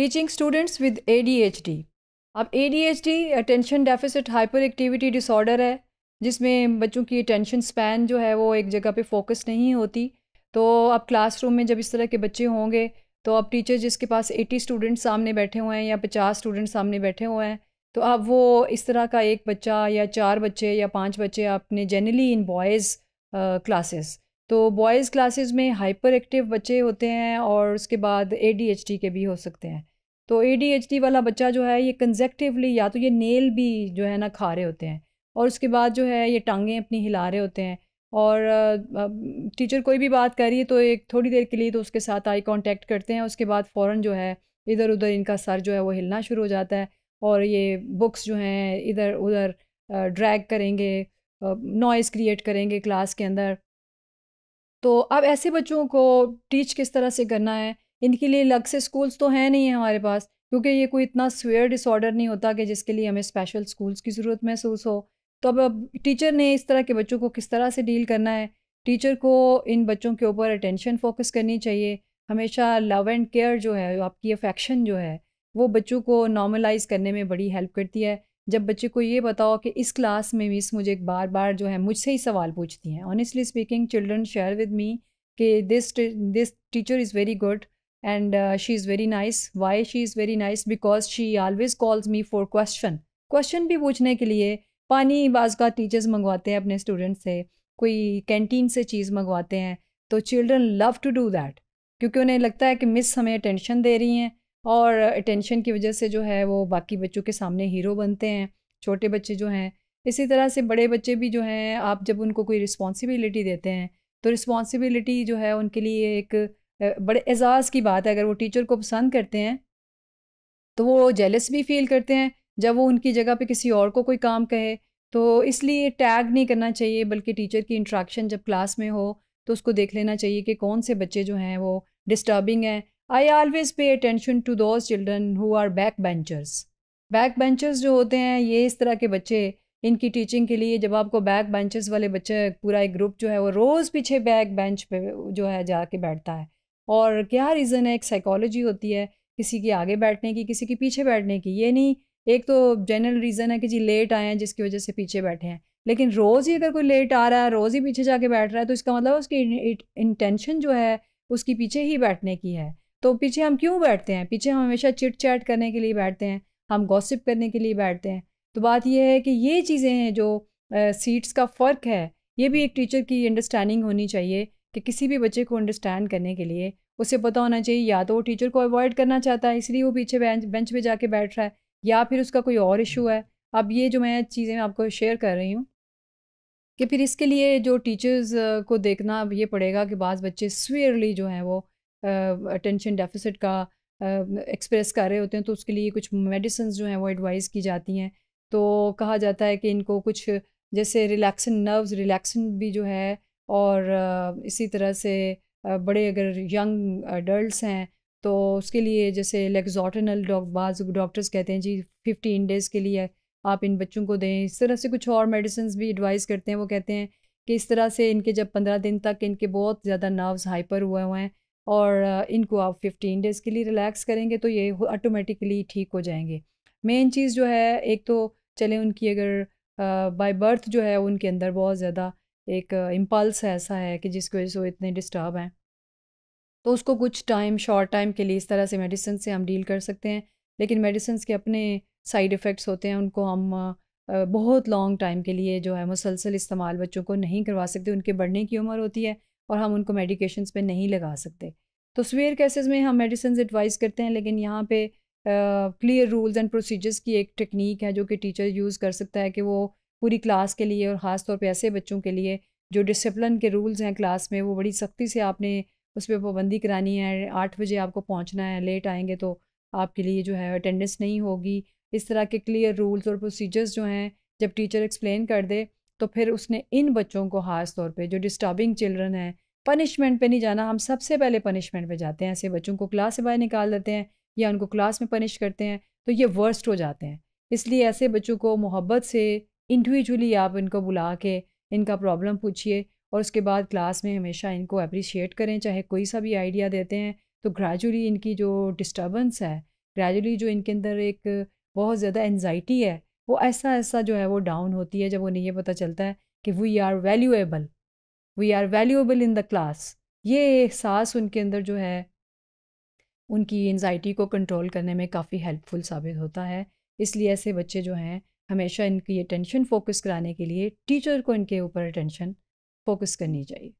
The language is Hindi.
टीचिंग स्टूडेंट्स विद ए अब a attention deficit hyper activity disorder है जिसमें बच्चों की अटेंशन स्पैन जो है वो एक जगह पे फोकस नहीं होती तो अब क्लासरूम में जब इस तरह के बच्चे होंगे तो अब टीचर जिसके पास 80 स्टूडेंट्स सामने बैठे हुए हैं या 50 स्टूडेंट्स सामने बैठे हुए हैं तो अब वो इस तरह का एक बच्चा या चार बच्चे या पांच बच्चे अपने जनरली इन बॉयज़ क्लासेस तो बॉयज़ क्लासेस में हाइपर एक्टिव बच्चे होते हैं और उसके बाद ए के भी हो सकते हैं तो ए वाला बच्चा जो है ये कंजेक्टिवली या तो ये नेल भी जो है ना खा रहे होते हैं और उसके बाद जो है ये टांगें अपनी हिला रहे होते हैं और टीचर कोई भी बात कर रही है तो एक थोड़ी देर के लिए तो उसके साथ आई कांटेक्ट करते हैं उसके बाद फ़ौर जो है इधर उधर इनका सर जो है वो हिलना शुरू हो जाता है और ये बुक्स जो हैं इधर उधर ड्रैग करेंगे नॉइज़ क्रिएट करेंगे क्लास के अंदर तो अब ऐसे बच्चों को टीच किस तरह से करना है इनके लिए अलग से स्कूल्स तो हैं नहीं है हमारे पास क्योंकि ये कोई इतना स्वेयर डिसऑर्डर नहीं होता कि जिसके लिए हमें स्पेशल स्कूल्स की ज़रूरत महसूस हो तो अब अब टीचर ने इस तरह के बच्चों को किस तरह से डील करना है टीचर को इन बच्चों के ऊपर अटेंशन फोकस करनी चाहिए हमेशा लव एंड केयर जो है आपकी अफेक्शन जो है वो बच्चों को नॉर्मलाइज करने में बड़ी हेल्प करती है जब बच्चे को ये बताओ कि इस क्लास में मिस मुझे एक बार बार जो है मुझसे ही सवाल पूछती हैं honestly speaking children share with me कि this this teacher is very good and she is very nice why she is very nice because she always calls me for question question भी पूछने के लिए पानी बाज़ का टीचर्स मंगवाते हैं अपने स्टूडेंट से कोई कैंटीन से चीज़ मंगवाते हैं तो children love to do that क्योंकि उन्हें लगता है कि मिस हमें अटेंशन दे रही हैं और अटेंशन की वजह से जो है वो बाकी बच्चों के सामने हीरो बनते हैं छोटे बच्चे जो हैं इसी तरह से बड़े बच्चे भी जो हैं आप जब उनको कोई रिस्पॉन्सिबिलिटी देते हैं तो रिस्पॉन्सिबिलिटी जो है उनके लिए एक बड़े एजाज़ की बात है अगर वो टीचर को पसंद करते हैं तो वो जेलस भी फील करते हैं जब वो उनकी जगह पे किसी और को कोई काम कहे तो इसलिए टैग नहीं करना चाहिए बल्कि टीचर की इंट्रैक्शन जब क्लास में हो तो उसको देख लेना चाहिए कि कौन से बच्चे जो हैं वो डिस्टर्बिंग हैं I always pay attention to those children who are back benchers back benchers जो होते हैं ये इस तरह के बच्चे इनकी टीचिंग के लिए जब आपको बैक बेंचेस वाले बच्चे पूरा एक ग्रुप जो है वो रोज़ पीछे बैक बेंच पे जो है जाके बैठता है और क्या रीज़न है एक साइकोलॉजी होती है किसी की आगे बैठने की किसी की पीछे बैठने की ये नहीं एक तो जनरल रीज़न है कि जी लेट आए हैं जिसकी वजह से पीछे बैठे हैं लेकिन रोज़ ही अगर कोई लेट आ रहा है रोज़ ही पीछे जाके बैठ रहा है तो इसका मतलब उसकी इंटेंशन जो है उसकी पीछे ही बैठने की है तो पीछे हम क्यों बैठते हैं पीछे हम हमेशा चिट चैट करने के लिए बैठते हैं हम गॉसिप करने के लिए बैठते हैं तो बात यह है कि ये चीज़ें हैं जो सीट्स का फ़र्क है ये भी एक टीचर की अंडरस्टैंडिंग होनी चाहिए कि किसी भी बच्चे को अंडरस्टैंड करने के लिए उसे पता होना चाहिए या तो वो टीचर को अवॉइड करना चाहता है इसलिए वो पीछे बेंच बेंच पे जाके बैठ रहा है या फिर उसका कोई और इशू है अब ये जो मैं चीज़ें आपको शेयर कर रही हूँ कि फिर इसके लिए जो टीचर्स को देखना अब ये पड़ेगा कि बाज़ बच्चे स्वेयरली जो हैं वो अटेंशन डेफिसिट का एक्सप्रेस कर रहे होते हैं तो उसके लिए कुछ मेडिसिन जो हैं वो एडवाइस की जाती हैं तो कहा जाता है कि इनको कुछ जैसे रिलैक्सन नर्व्स रिलैक्सन भी जो है और इसी तरह से बड़े अगर यंग अडल्ट हैं तो उसके लिए जैसे लेग्जॉटनल डॉक बाज डॉक्टर्स कहते हैं जी फिफ्टीन डेज़ के लिए आप इन बच्चों को दें इस तरह से कुछ और मेडिसिन भी एडवाइस करते हैं वो कहते हैं कि इस तरह से इनके जब पंद्रह दिन तक इनके बहुत ज़्यादा नर्व्स हाइपर हुए हुए हैं और इनको आप फिफ्टीन डेज़ के लिए रिलैक्स करेंगे तो ये ऑटोमेटिकली ठीक हो जाएंगे मेन चीज़ जो है एक तो चले उनकी अगर बाय बर्थ जो है उनके अंदर बहुत ज़्यादा एक इम्पल्स ऐसा है कि जिसकी वजह से वो इतने डिस्टर्ब हैं तो उसको कुछ टाइम शॉर्ट टाइम के लिए इस तरह से मेडिसिन से हम डील कर सकते हैं लेकिन मेडिसिन के अपने साइड इफ़ेक्ट्स होते हैं उनको हम बहुत लॉन्ग टाइम के लिए जो है मुसलसल इस्तेमाल बच्चों को नहीं करवा सकते उनके बढ़ने की उम्र होती है और हम उनको मेडिकेशन पर नहीं लगा सकते तो स्वेयर केसेस में हम मेडिसिन एडवाइस करते हैं लेकिन यहाँ पे क्लियर रूल्स एंड प्रोसीजर्स की एक टेक्निक है जो कि टीचर यूज़ कर सकता है कि वो पूरी क्लास के लिए और ख़ास तौर पे ऐसे बच्चों के लिए जो डिसिप्लिन के रूल्स हैं क्लास में वो बड़ी सख्ती से आपने उस पर पाबंदी करानी है आठ बजे आपको पहुँचना है लेट आएंगे तो आपके लिए जो है अटेंडेंस नहीं होगी इस तरह के क्लियर रूल्स और प्रोसीजर्स जो हैं जब टीचर एक्सप्लेन कर दे तो फिर उसने इन बच्चों को ख़ास तौर पर जो डिस्टर्बिंग चिल्ड्रन हैं पनिशमेंट पे नहीं जाना हम सबसे पहले पनिशमेंट पे जाते हैं ऐसे बच्चों को क्लास से बाहर निकाल देते हैं या उनको क्लास में पनिश करते हैं तो ये वर्स्ट हो जाते हैं इसलिए ऐसे बच्चों को मोहब्बत से इंडिविजुअली आप इनको बुला के इनका प्रॉब्लम पूछिए और उसके बाद क्लास में हमेशा इनको अप्रिशिएट करें चाहे कोई सा भी आइडिया देते हैं तो ग्रेजुअली इनकी जो डिस्टर्बेंस है ग्रेजुअली जो इनके अंदर एक बहुत ज़्यादा एनजाइटी है वो ऐसा ऐसा जो है वो डाउन होती है जब उन्हें ये पता चलता है कि we are valuable we are valuable in the class ये एहसास उनके अंदर जो है उनकी एनजाइटी को कंट्रोल करने में काफ़ी हेल्पफुल साबित होता है इसलिए ऐसे बच्चे जो हैं हमेशा इनकी अटेंशन फोकस कराने के लिए टीचर को इनके ऊपर अटेंशन फोकस करनी चाहिए